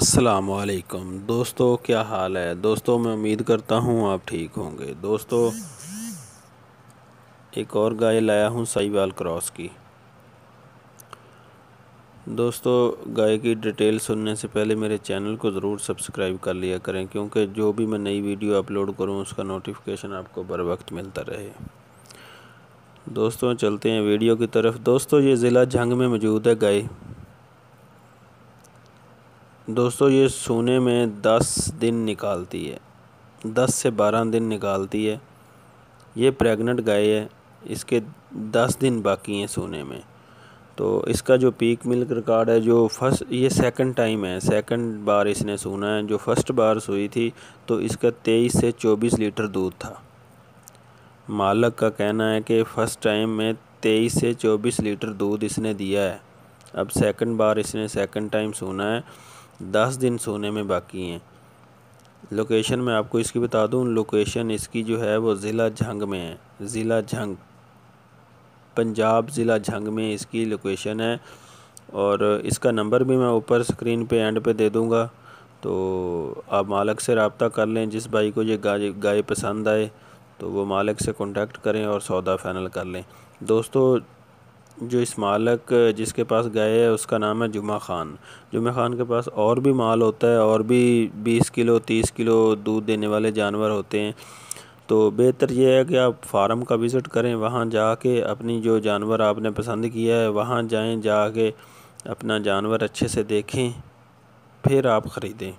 असलकम दोस्तों क्या हाल है दोस्तों मैं उम्मीद करता हूँ आप ठीक होंगे दोस्तों एक और गाय लाया हूँ साईवाल क्रॉस की दोस्तों गाय की डिटेल सुनने से पहले मेरे चैनल को ज़रूर सब्सक्राइब कर लिया करें क्योंकि जो भी मैं नई वीडियो अपलोड करूँ उसका नोटिफिकेशन आपको बर वक्त मिलता रहे दोस्तों चलते हैं वीडियो की तरफ दोस्तों ये ज़िला जंग में मौजूद है गाय दोस्तों ये सोने में दस दिन निकालती है दस से बारह दिन निकालती है ये प्रेग्नेंट गाय है इसके दस दिन बाकी हैं सोने में तो इसका जो पीक मिल्क रिकॉर्ड है जो फर्स्ट ये सेकंड टाइम है सेकंड बार इसने सोना है जो फर्स्ट बार सोई थी तो इसका तेईस से चौबीस लीटर दूध था मालक का कहना है कि फ़र्स्ट टाइम में तेईस से चौबीस लीटर दूध इसने दिया है अब सेकंड बार इसने सेकंड टाइम सोना है दस दिन सोने में बाकी हैं लोकेशन मैं आपको इसकी बता दूं लोकेशन इसकी जो है वो ज़िला झंग में है ज़िला झंग पंजाब ज़िला झंग में इसकी लोकेशन है और इसका नंबर भी मैं ऊपर स्क्रीन पे एंड पे दे दूंगा तो आप मालिक से रबता कर लें जिस भाई को ये गाय गाय पसंद आए तो वो मालिक से कॉन्टेक्ट करें और सौदा फाइनल कर लें दोस्तों जो इस मालक जिसके पास गए है उसका नाम है जुमा ख़ान जुमा ख़ान के पास और भी माल होता है और भी बीस किलो तीस किलो दूध देने वाले जानवर होते हैं तो बेहतर यह है कि आप फार्म का विज़िट करें वहाँ जा के अपनी जो जानवर आपने पसंद किया है वहाँ जाएं जा के अपना जानवर अच्छे से देखें फिर आप ख़रीदें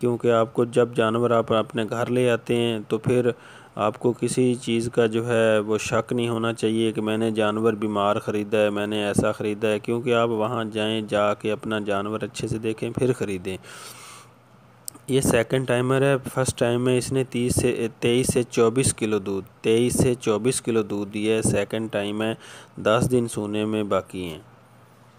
क्योंकि आपको जब जानवर आप अपने घर ले आते हैं तो फिर आपको किसी चीज़ का जो है वो शक नहीं होना चाहिए कि मैंने जानवर बीमार ख़रीदा है मैंने ऐसा ख़रीदा है क्योंकि आप वहाँ जाएँ जा के अपना जानवर अच्छे से देखें फिर ख़रीदें ये सेकंड टाइमर है फर्स्ट टाइम में इसने तीस से तेईस से चौबीस किलो दूध तेईस से चौबीस किलो दूध दिया है सेकेंड टाइम है दस दिन सोने में बाकी हैं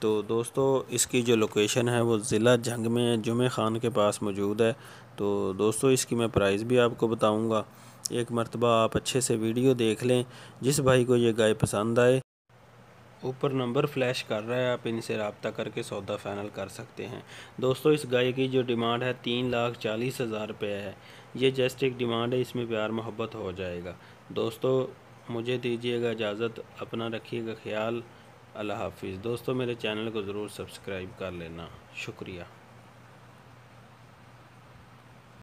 तो दोस्तों इसकी जो लोकेशन है वो ज़िला जंग में जुमे ख़ान के पास मौजूद है तो दोस्तों इसकी मैं प्राइस भी आपको बताऊंगा एक मरतबा आप अच्छे से वीडियो देख लें जिस भाई को ये गाय पसंद आए ऊपर नंबर फ्लैश कर रहा है आप इनसे रबता करके सौदा फाइनल कर सकते हैं दोस्तों इस गाय की जो डिमांड है तीन लाख चालीस हज़ार रुपये है ये जस्ट एक डिमांड है इसमें प्यार मोहब्बत हो जाएगा दोस्तों मुझे दीजिएगा इजाज़त अपना रखिएगा ख्याल अल्लाह हाफिज़ दोस्तों मेरे चैनल को ज़रूर सब्सक्राइब कर लेना शुक्रिया